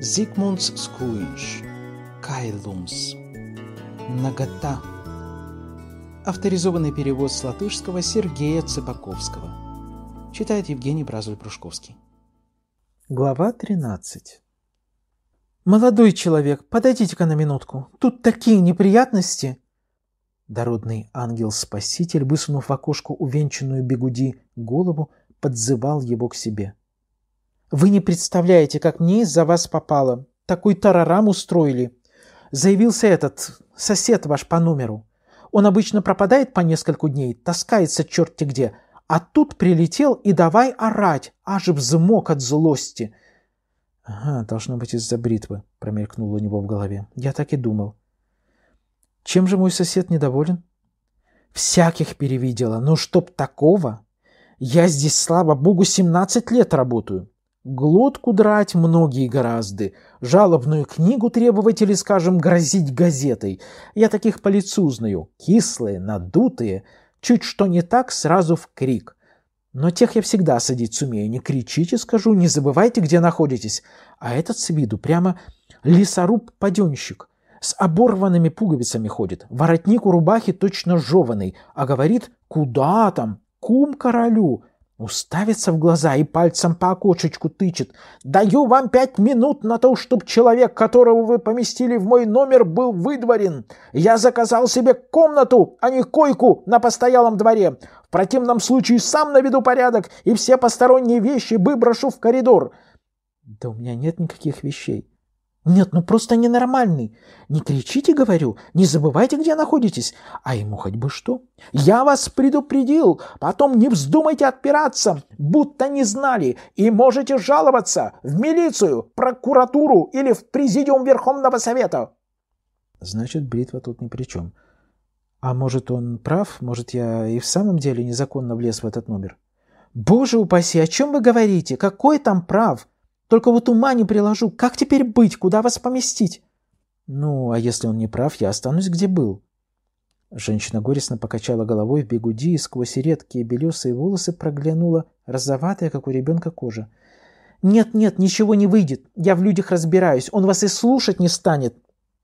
Зигмунд Скуинш, Кайлумс, Нагота. Авторизованный перевод с латышского Сергея Цыпаковского. Читает Евгений Бразуль-Прушковский. Глава 13. «Молодой человек, подойдите-ка на минутку. Тут такие неприятности!» Дородный ангел-спаситель, высунув в окошко увенчанную бегуди голову, подзывал его к себе – вы не представляете, как мне из-за вас попало. Такой тарарам устроили. Заявился этот, сосед ваш по номеру. Он обычно пропадает по несколько дней, таскается черти где. А тут прилетел и давай орать, аж взмок от злости. Ага, должно быть из-за бритвы, промелькнуло у него в голове. Я так и думал. Чем же мой сосед недоволен? Всяких перевидела, но ну, чтоб такого. Я здесь, слава богу, 17 лет работаю. Глотку драть многие гораздо. Жалобную книгу требовать или, скажем, грозить газетой. Я таких по лицу знаю. Кислые, надутые. Чуть что не так, сразу в крик. Но тех я всегда садить сумею. Не кричите, скажу, не забывайте, где находитесь. А этот с виду прямо лесоруб-паденщик. С оборванными пуговицами ходит. Воротник у рубахи точно жеванный. А говорит, куда там? Кум королю. Уставится в глаза и пальцем по окошечку тычет. «Даю вам пять минут на то, чтобы человек, которого вы поместили в мой номер, был выдворен. Я заказал себе комнату, а не койку на постоялом дворе. В противном случае сам наведу порядок и все посторонние вещи выброшу в коридор». «Да у меня нет никаких вещей». Нет, ну просто ненормальный. Не кричите, говорю, не забывайте, где находитесь. А ему хоть бы что. Я вас предупредил, потом не вздумайте отпираться, будто не знали, и можете жаловаться в милицию, прокуратуру или в президиум Верховного Совета. Значит, бритва тут ни при чем. А может, он прав? Может, я и в самом деле незаконно влез в этот номер? Боже упаси, о чем вы говорите? Какой там прав? Только вот ума не приложу. Как теперь быть? Куда вас поместить? Ну, а если он не прав, я останусь где был. Женщина горестно покачала головой в бегуди, и сквозь редкие белесые волосы проглянула розоватая, как у ребенка, кожа. «Нет-нет, ничего не выйдет. Я в людях разбираюсь. Он вас и слушать не станет.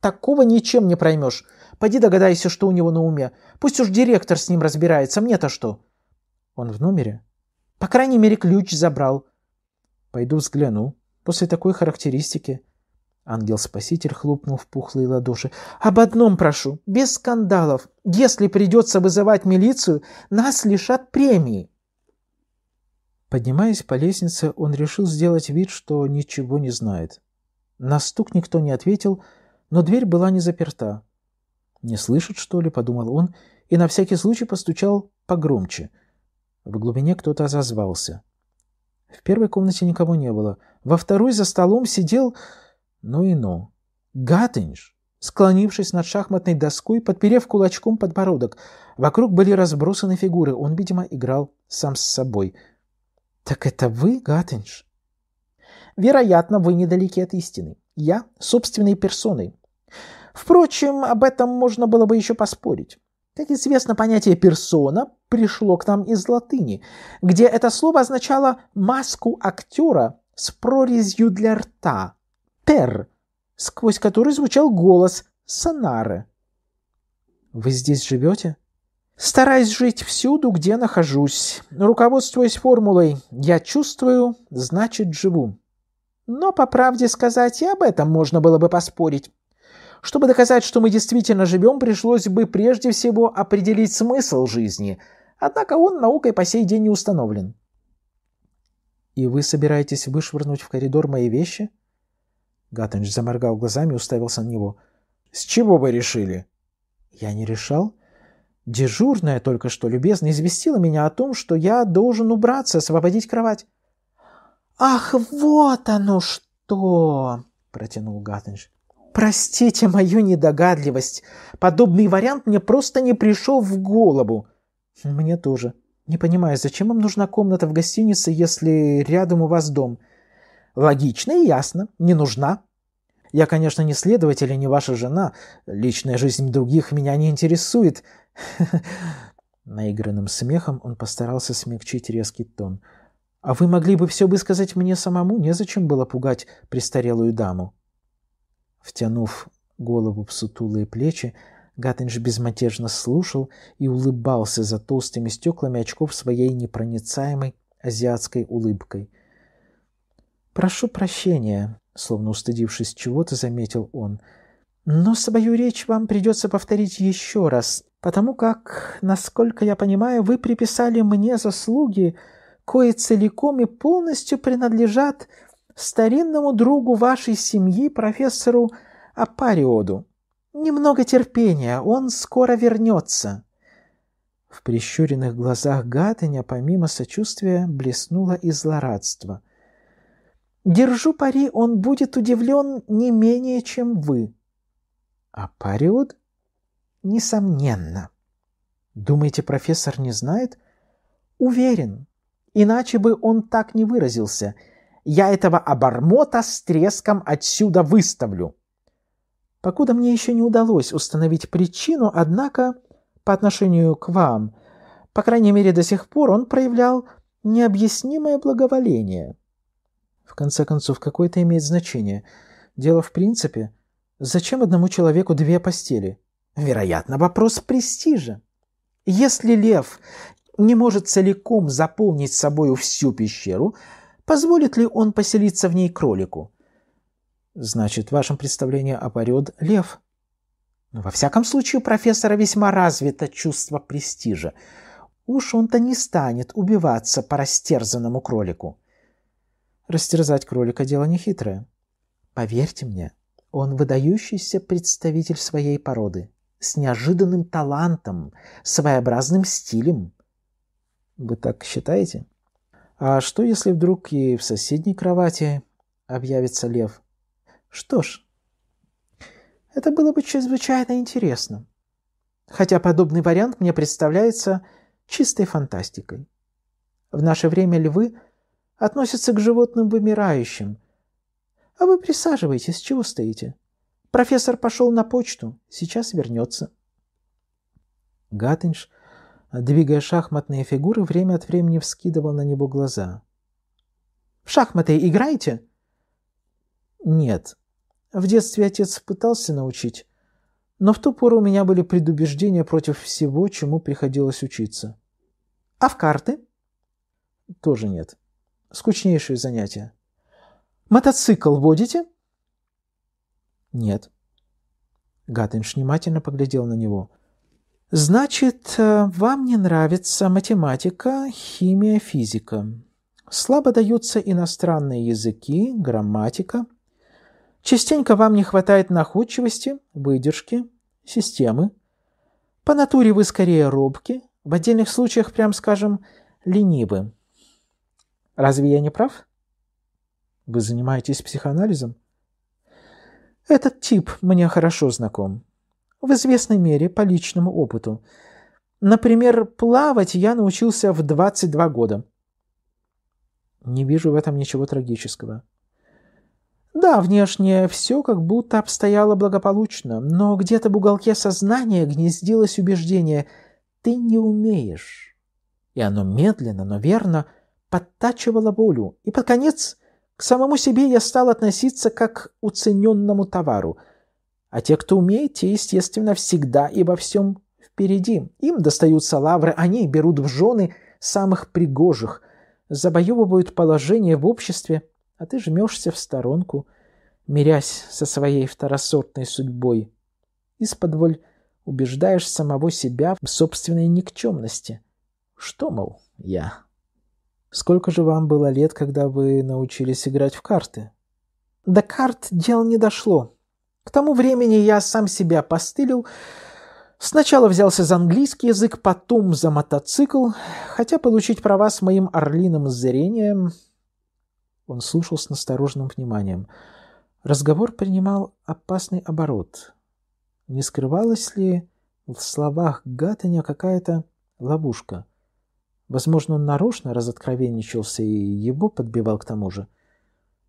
Такого ничем не проймешь. Пойди догадайся, что у него на уме. Пусть уж директор с ним разбирается. Мне-то что?» «Он в номере?» «По крайней мере, ключ забрал. Пойду взгляну. После такой характеристики... Ангел-спаситель хлопнул в пухлые ладоши. «Об одном прошу, без скандалов. Если придется вызывать милицию, нас лишат премии». Поднимаясь по лестнице, он решил сделать вид, что ничего не знает. На стук никто не ответил, но дверь была не заперта. «Не слышит, что ли?» — подумал он, и на всякий случай постучал погромче. В глубине кто-то зазвался. В первой комнате никого не было. Во второй за столом сидел... Ну и ну. Гатынж, склонившись над шахматной доской, подперев кулачком подбородок. Вокруг были разбросаны фигуры. Он, видимо, играл сам с собой. «Так это вы, Гатынж?» «Вероятно, вы недалеки от истины. Я собственной персоной. Впрочем, об этом можно было бы еще поспорить. Как известно, понятие «персона» пришло к нам из латыни, где это слово означало маску актера с прорезью для рта тер, сквозь который звучал голос сонары. «Вы здесь живете?» Стараюсь жить всюду, где нахожусь, руководствуясь формулой «я чувствую, значит живу». Но, по правде сказать, и об этом можно было бы поспорить. Чтобы доказать, что мы действительно живем, пришлось бы прежде всего определить смысл жизни, однако он наукой по сей день не установлен. «И вы собираетесь вышвырнуть в коридор мои вещи?» Гаттенч заморгал глазами и уставился на него. «С чего вы решили?» «Я не решал. Дежурная только что любезно известила меня о том, что я должен убраться, освободить кровать». «Ах, вот оно что!» — протянул Гаттенч. Простите мою недогадливость. Подобный вариант мне просто не пришел в голову. Мне тоже. Не понимаю, зачем вам нужна комната в гостинице, если рядом у вас дом? Логично и ясно. Не нужна. Я, конечно, не следователь и не ваша жена. Личная жизнь других меня не интересует. Наигранным смехом он постарался смягчить резкий тон. «А вы могли бы все высказать мне самому, незачем было пугать престарелую даму». Втянув голову в сутулые плечи, Гаттенж безмятежно слушал и улыбался за толстыми стеклами очков своей непроницаемой азиатской улыбкой. «Прошу прощения», — словно устыдившись чего-то, заметил он, — «но свою речь вам придется повторить еще раз, потому как, насколько я понимаю, вы приписали мне заслуги, кое целиком и полностью принадлежат старинному другу вашей семьи, профессору Апариоду. Немного терпения, он скоро вернется». В прищуренных глазах Гатыня, помимо сочувствия, блеснуло и злорадство. «Держу пари, он будет удивлен не менее, чем вы». «А Париод?» «Несомненно». «Думаете, профессор не знает?» «Уверен. Иначе бы он так не выразился» я этого обормота с треском отсюда выставлю. Покуда мне еще не удалось установить причину, однако, по отношению к вам, по крайней мере до сих пор, он проявлял необъяснимое благоволение. В конце концов, какое это имеет значение? Дело в принципе, зачем одному человеку две постели? Вероятно, вопрос престижа. Если лев не может целиком заполнить собою всю пещеру, Позволит ли он поселиться в ней кролику? Значит, в вашем представлении опорет лев. Ну, во всяком случае, у профессора весьма развито чувство престижа. Уж он-то не станет убиваться по растерзанному кролику. Растерзать кролика – дело нехитрое. Поверьте мне, он выдающийся представитель своей породы, с неожиданным талантом, своеобразным стилем. Вы так считаете? А что, если вдруг и в соседней кровати объявится лев? Что ж, это было бы чрезвычайно интересно. Хотя подобный вариант мне представляется чистой фантастикой. В наше время львы относятся к животным вымирающим. А вы присаживайтесь, чего стоите? Профессор пошел на почту, сейчас вернется. Гаттинш – двигая шахматные фигуры, время от времени вскидывал на него глаза. «В шахматы играете?» «Нет. В детстве отец пытался научить, но в ту пору у меня были предубеждения против всего, чему приходилось учиться». «А в карты?» «Тоже нет. Скучнейшие занятия». «Мотоцикл водите?» «Нет». Гаттенш внимательно поглядел на него – Значит, э, вам не нравится математика, химия, физика. Слабо даются иностранные языки, грамматика. Частенько вам не хватает находчивости, выдержки, системы. По натуре вы скорее робки, в отдельных случаях, прям скажем, ленивы. Разве я не прав? Вы занимаетесь психоанализом? Этот тип мне хорошо знаком в известной мере по личному опыту. Например, плавать я научился в 22 года. Не вижу в этом ничего трагического. Да, внешне все как будто обстояло благополучно, но где-то в уголке сознания гнездилось убеждение «ты не умеешь». И оно медленно, но верно подтачивало волю. И под конец к самому себе я стал относиться как к уцененному товару – а те, кто умеет, те, естественно, всегда и во всем впереди. Им достаются лавры, они берут в жены самых пригожих, завоевывают положение в обществе, а ты жмешься в сторонку, мирясь со своей второсортной судьбой. Из-под убеждаешь самого себя в собственной никчемности. Что, мол, я? Сколько же вам было лет, когда вы научились играть в карты? До карт дел не дошло, к тому времени я сам себя постылил. Сначала взялся за английский язык, потом за мотоцикл, хотя получить права с моим орлиным зрением... Он слушал с настороженным вниманием. Разговор принимал опасный оборот. Не скрывалась ли в словах Гаттеня какая-то ловушка? Возможно, он нарочно разоткровенничался и его подбивал к тому же. —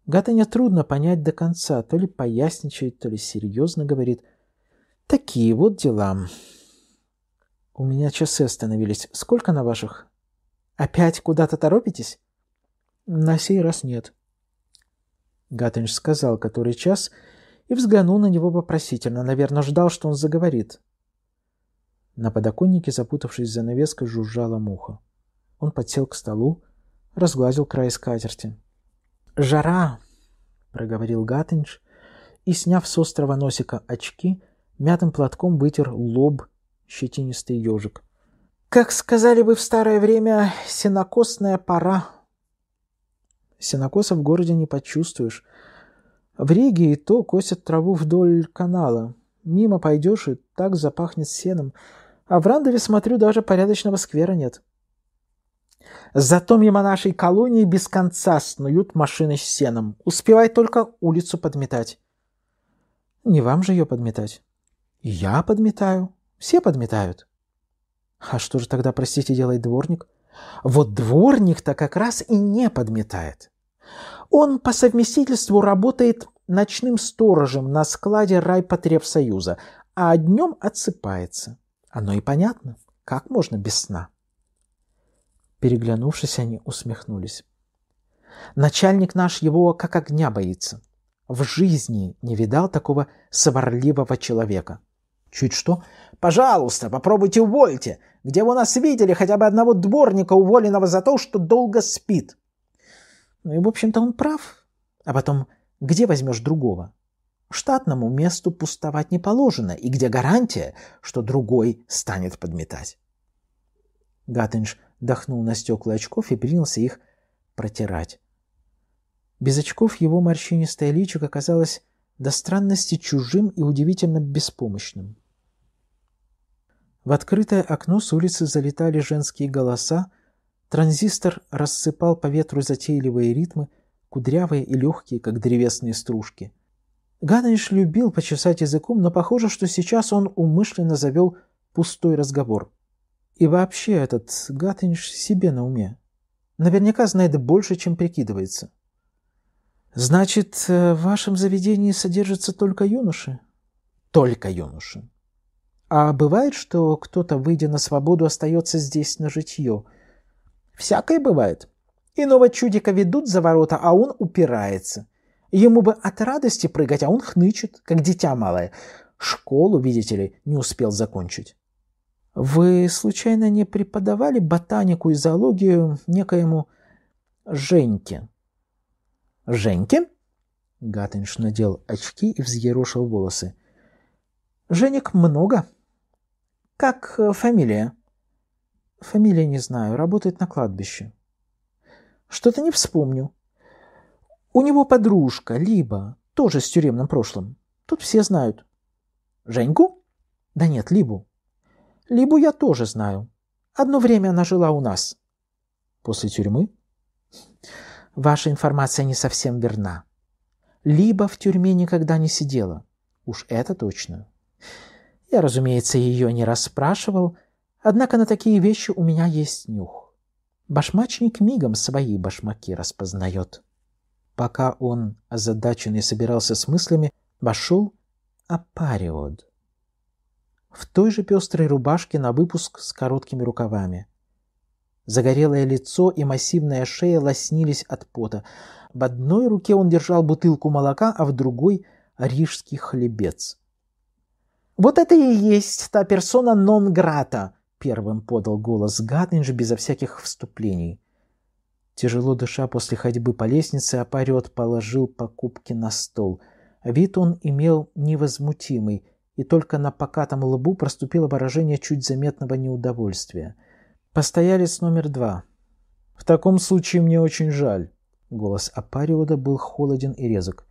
Гатаня трудно понять до конца, то ли поясничает, то ли серьезно говорит. Такие вот дела. У меня часы остановились. Сколько на ваших? Опять куда-то торопитесь? На сей раз нет. Гатанч сказал, который час, и взглянул на него вопросительно. Наверное, ждал, что он заговорит. На подоконнике, запутавшись за навеской, жужжала муха. Он подсел к столу, разгладил край скатерти жара!» — проговорил Гаттинч и, сняв с острого носика очки, мятым платком вытер лоб щетинистый ежик. «Как сказали бы в старое время, сенокосная пора!» Сенокоса в городе не почувствуешь. В Риге и то косят траву вдоль канала. Мимо пойдешь, и так запахнет сеном. А в Рандове, смотрю, даже порядочного сквера нет. Зато мимо нашей колонии без конца снуют машины с сеном. Успевай только улицу подметать. Не вам же ее подметать. Я подметаю. Все подметают. А что же тогда, простите, делает дворник? Вот дворник-то как раз и не подметает. Он по совместительству работает ночным сторожем на складе райпотребсоюза, а днем отсыпается. Оно и понятно, как можно без сна. Переглянувшись, они усмехнулись. «Начальник наш его как огня боится. В жизни не видал такого сварливого человека». «Чуть что?» «Пожалуйста, попробуйте увольте. Где вы нас видели хотя бы одного дворника, уволенного за то, что долго спит?» Ну и, в общем-то, он прав. А потом, где возьмешь другого? Штатному месту пустовать не положено, и где гарантия, что другой станет подметать? Гаттинж дохнул на стекла очков и принялся их протирать. Без очков его морщинистое личико казалось до странности чужим и удивительно беспомощным. В открытое окно с улицы залетали женские голоса, транзистор рассыпал по ветру затейливые ритмы, кудрявые и легкие, как древесные стружки. Ганыш любил почесать языком, но похоже, что сейчас он умышленно завел пустой разговор. И вообще этот Гатынш себе на уме. Наверняка знает больше, чем прикидывается. Значит, э, в вашем заведении содержатся только юноши? Только юноши. А бывает, что кто-то, выйдя на свободу, остается здесь на житье? Всякое бывает. Иного чудика ведут за ворота, а он упирается. Ему бы от радости прыгать, а он хнычет, как дитя малое. Школу, видите ли, не успел закончить. Вы случайно не преподавали ботанику и зоологию некоему Женьке? Женьке? Гатинш надел очки и взъерошил волосы. Женек много. Как э, фамилия? Фамилия не знаю, работает на кладбище. Что-то не вспомню. У него подружка, Либа, тоже с тюремным прошлым. Тут все знают. Женьку? Да нет, Либу. Либо я тоже знаю. Одно время она жила у нас. После тюрьмы? Ваша информация не совсем верна. Либо в тюрьме никогда не сидела. Уж это точно. Я, разумеется, ее не расспрашивал, однако на такие вещи у меня есть нюх. Башмачник мигом свои башмаки распознает. Пока он, озадаченный, собирался с мыслями, вошел Апариод в той же пестрой рубашке на выпуск с короткими рукавами. Загорелое лицо и массивная шея лоснились от пота. В одной руке он держал бутылку молока, а в другой — рижский хлебец. «Вот это и есть та персона нон грата!» — первым подал голос Гаттинж безо всяких вступлений. Тяжело дыша после ходьбы по лестнице, Апариот положил покупки на стол. Вид он имел невозмутимый — и только на покатом лбу проступило выражение чуть заметного неудовольствия. Постоялец номер два. «В таком случае мне очень жаль». Голос Апариода был холоден и резок.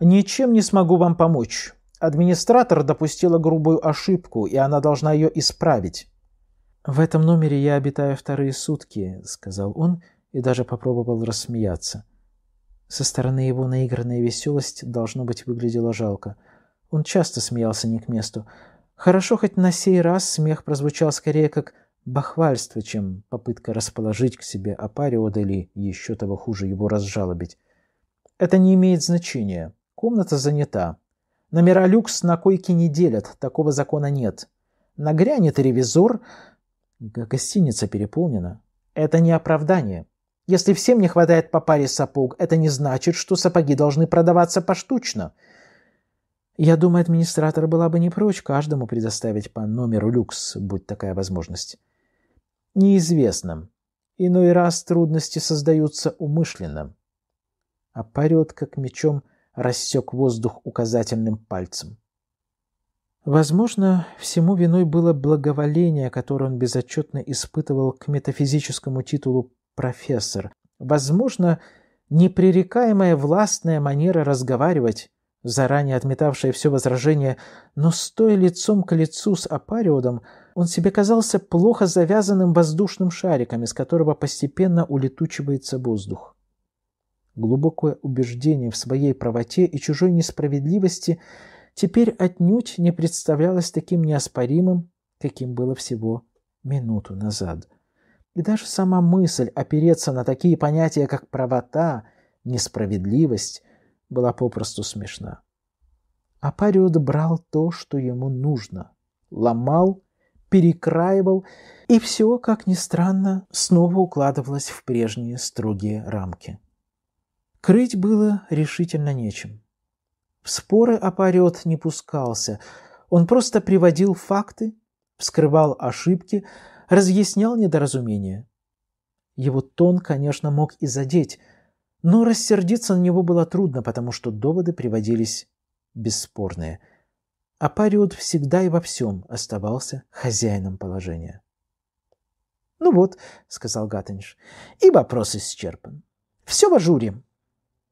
«Ничем не смогу вам помочь. Администратор допустила грубую ошибку, и она должна ее исправить». «В этом номере я обитаю вторые сутки», — сказал он и даже попробовал рассмеяться. Со стороны его наигранная веселость, должно быть, выглядела жалко — он часто смеялся не к месту. Хорошо, хоть на сей раз смех прозвучал скорее как бахвальство, чем попытка расположить к себе Апариода или еще того хуже его разжалобить. Это не имеет значения. Комната занята. Номера люкс на койке не делят, такого закона нет. Нагрянет ревизор, гостиница переполнена. Это не оправдание. Если всем не хватает по паре сапог, это не значит, что сапоги должны продаваться поштучно – я думаю, администратор была бы не прочь каждому предоставить по номеру люкс, будь такая возможность. Неизвестным. Иной раз трудности создаются умышленно. А парет, как мечом, рассек воздух указательным пальцем. Возможно, всему виной было благоволение, которое он безотчетно испытывал к метафизическому титулу «профессор». Возможно, непререкаемая властная манера разговаривать, Заранее отметавшая все возражение, но стоя лицом к лицу с Апариодом, он себе казался плохо завязанным воздушным шариком, из которого постепенно улетучивается воздух. Глубокое убеждение в своей правоте и чужой несправедливости теперь отнюдь не представлялось таким неоспоримым, каким было всего минуту назад. И даже сама мысль опереться на такие понятия, как правота, несправедливость, была попросту смешна. Апарио брал то, что ему нужно, ломал, перекраивал, и все, как ни странно, снова укладывалось в прежние строгие рамки. Крыть было решительно нечем. В споры Апариот не пускался, он просто приводил факты, вскрывал ошибки, разъяснял недоразумения. Его тон, конечно, мог и задеть – но рассердиться на него было трудно, потому что доводы приводились бесспорные. а Париот всегда и во всем оставался хозяином положения. «Ну вот», — сказал Гаттенш, — «и вопрос исчерпан. Все в ажуре.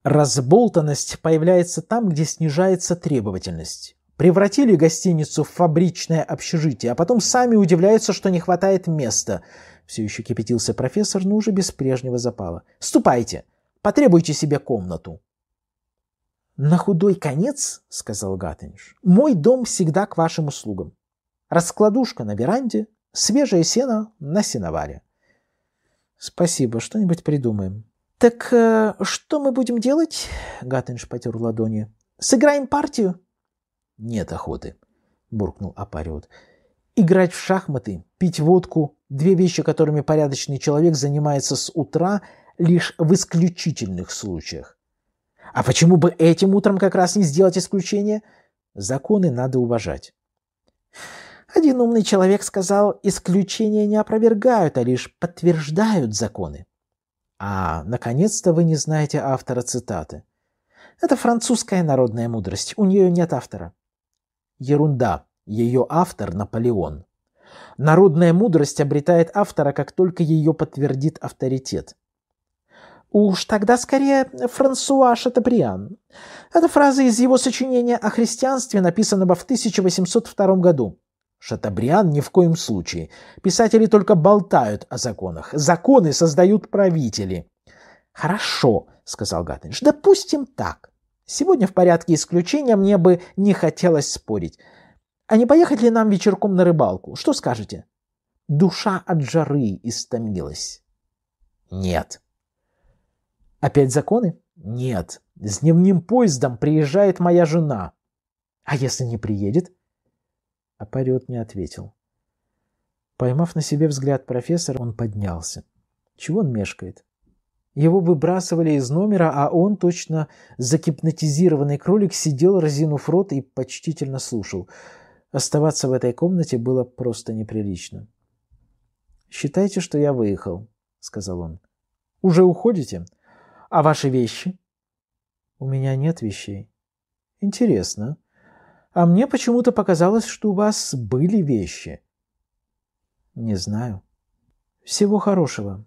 Разболтанность появляется там, где снижается требовательность. Превратили гостиницу в фабричное общежитие, а потом сами удивляются, что не хватает места». Все еще кипятился профессор, но уже без прежнего запала. «Ступайте!» Потребуйте себе комнату». «На худой конец, — сказал Гатенш, — мой дом всегда к вашим услугам. Раскладушка на веранде, свежее сено на сеноваре». «Спасибо, что-нибудь придумаем». «Так э, что мы будем делать?» — Гатенш потер ладони. «Сыграем партию?» «Нет охоты», — буркнул Апариот. «Играть в шахматы, пить водку — две вещи, которыми порядочный человек занимается с утра — лишь в исключительных случаях. А почему бы этим утром как раз не сделать исключение? Законы надо уважать. Один умный человек сказал, исключения не опровергают, а лишь подтверждают законы. А, наконец-то вы не знаете автора цитаты. Это французская народная мудрость, у нее нет автора. Ерунда, ее автор Наполеон. Народная мудрость обретает автора, как только ее подтвердит авторитет. Уж тогда скорее Франсуа Шатабриан. Эта фраза из его сочинения о христианстве, написанного в 1802 году. Шатабриан ни в коем случае. Писатели только болтают о законах. Законы создают правители. «Хорошо», — сказал Гаттенш, — «допустим так. Сегодня в порядке исключения мне бы не хотелось спорить. А не поехать ли нам вечерком на рыбалку? Что скажете?» Душа от жары истомилась. «Нет», Опять законы? Нет. С дневным поездом приезжает моя жена. А если не приедет? Апариот не ответил. Поймав на себе взгляд профессора, он поднялся. Чего он мешкает? Его выбрасывали из номера, а он, точно загипнотизированный кролик, сидел, разинув рот и почтительно слушал. Оставаться в этой комнате было просто неприлично. «Считайте, что я выехал», — сказал он. «Уже уходите?» А ваши вещи? У меня нет вещей. Интересно. А мне почему-то показалось, что у вас были вещи. Не знаю. Всего хорошего.